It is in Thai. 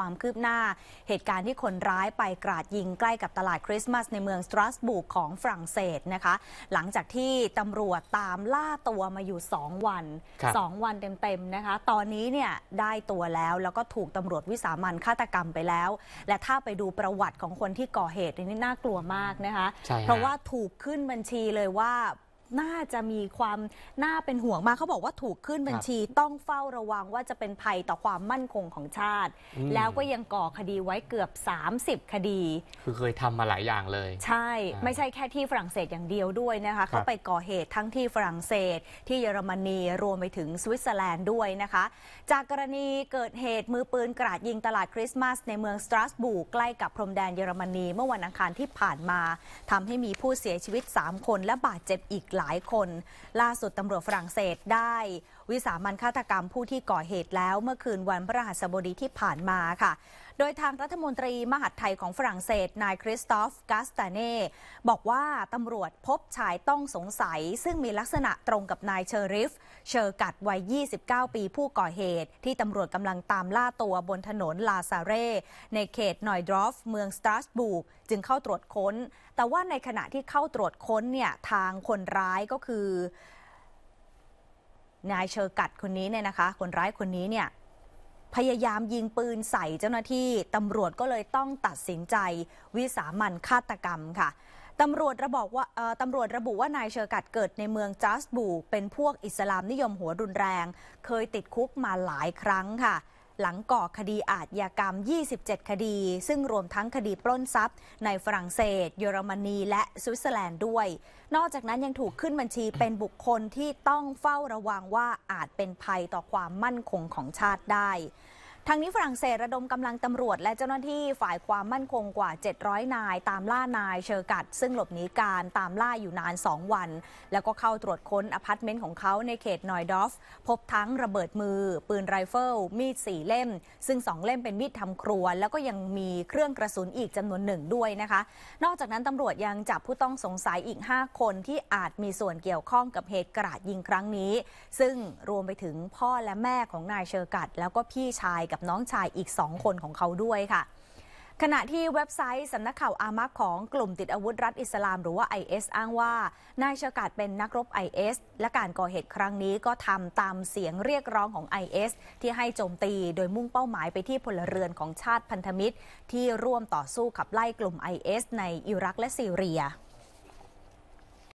ความคืบหน้าเหตุการณ์ที่คนร้ายไปกราดยิงใกล้กับตลาดคริสต์มาสในเมืองสตรัสบูกของฝรั่งเศสนะคะ หลังจากที่ตำรวจตามล่าตัวมาอยู่ 2 วัน 2 วันเต็มๆ นะคะ ตอนนี้เนี่ยได้ตัวแล้วแล้วก็ถูกตำรวจวิสามันฆาตกรรมไปแล้ว และถ้าไปดูประวัติของคนที่ก่อเหตุ นี่น่ากลัวมากนะคะ เพราะว่าถูกขึ้นบัญชีเลยว่าน่าจะมีความน่าเป็นห่วงมากเขาบอกว่าถูกขึ้นบัญชีต้องเฝ้าระวังว่าจะเป็นภัยต่อความมั่นคงของชาติ แล้วก็ยังก่อคดีไว้เกือบ 30 คดี คือเคยทำมาหลายอย่างเลย ใช่ไม่ใช่แค่ที่ฝรั่งเศสอย่างเดียวด้วยนะคะเขาไปก่อเหตุทั้งที่ฝรั่งเศสที่เยอรมนี รวมไปถึงสวิตเซอร์แลนด์ด้วยนะคะ จากกรณีเกิดเหตุมือปืนกราดยิงตลาดคริสต์มาส ในเมืองสตรัสบูร์กใกล้กับพรมแดนเยอรมนีเมื่อวันอังคารที่ผ่านมา ทำให้มีผู้เสียชีวิต 3 คนและบาดเจ็บอีกหลายคน ล่าสุดตำรวจฝรั่งเศสได้ วิสามันฆาตกรรมผู้ที่ก่อเหตุแล้วเมื่อคืนวันพระหัสบดีที่ผ่านมาค่ะ โดยทางรัฐมนตรีมหาดไทยของฝรั่งเศสนายคริสตอฟกาสตาเน่ บอกว่าตำรวจพบชายต้องสงสัย ซึ่งมีลักษณะตรงกับนายเชอริฟ เชอร์กัดวัย 29 ปีผู้ก่อเหตุ ที่ตำรวจกำลังตามล่าตัวบนถนนลาซาเร่ในเขตนอยดรอฟ เมืองสตราสบูร์จึงเข้าตรวจค้นแต่ว่าในขณะที่เข้าตรวจค้นเนี่ยทางคนร้ายก็คือ นายเชอร์กัดคนนี้เนี่ยนะคะ คนร้ายคนนี้เนี่ยพยายามยิงปืนใส่เจ้าหน้าที่ ตำรวจก็เลยต้องตัดสินใจวิสามันฆาตกรรมค่ะตำรวจระบอกว่าตำรวจระบุว่านายเชอร์กัดเกิดในเมืองจัสบูเป็นพวกอิสลามนิยมหัวรุนแรง เคยติดคุกมาหลายครั้งค่ะหลังก่อคดีอาชยากรรม 27 คดี ซึ่งรวมทั้งคดีปล้นทรัพย์ ในฝรั่งเศส เยอรมนี และสวิตเซอร์แลนด์ด้วย นอกจากนั้นยังถูกขึ้นบัญชีเป็นบุคคลที่ต้องเฝ้าระวังว่าอาจเป็นภัยต่อความมั่นคงของชาติได้ทางนี้ฝรั่งเศสระดมกำลังตำรวจและเจ้าหน้าที่ฝ่ายความมั่นคงกว่า 700 นายตามล่านายเชอร์กัด ซึ่งหลบหนีการตามล่าอยู่นาน 2 วัน แล้วก็เข้าตรวจค้นอพาร์ตเมนต์ของเขาในเขตนอยดอฟ พบทั้งระเบิดมือ ปืนไรเฟิลมีดสี่เล่ม ซึ่ง 2 เล่มเป็นมีดทำครัวแล้วก็ยังมีเครื่องกระสุนอีกจำนวนหนึ่งด้วยนะคะ นอกจากนั้นตำรวจยังจับผู้ต้องสงสัยอีก 5 คนที่อาจมีส่วนเกี่ยวข้องกับเหตุกราดยิงครั้งนี้ ซึ่งรวมไปถึงพ่อและแม่ของนายเชอร์กัดแล้วก็พี่ชายกับับน้องชายอีก 2 คนของเขาด้วยค่ะ ขณะที่เว็บไซต์สำนักข่าวอามักของกลุ่มติดอาวุธรัฐอิสลามหรือว่า IS อ้างว่านายชากาดเป็นนักรบ IS และการก่อเหตุครั้งนี้ก็ทำตามเสียงเรียกร้องของ IS ที่ให้โจมตีโดยมุ่งเป้าหมายไปที่พลเรือนของชาติพันธมิตร ที่ร่วมต่อสู้ขับไล่กลุ่ม IS ในอิรักและซีเรีย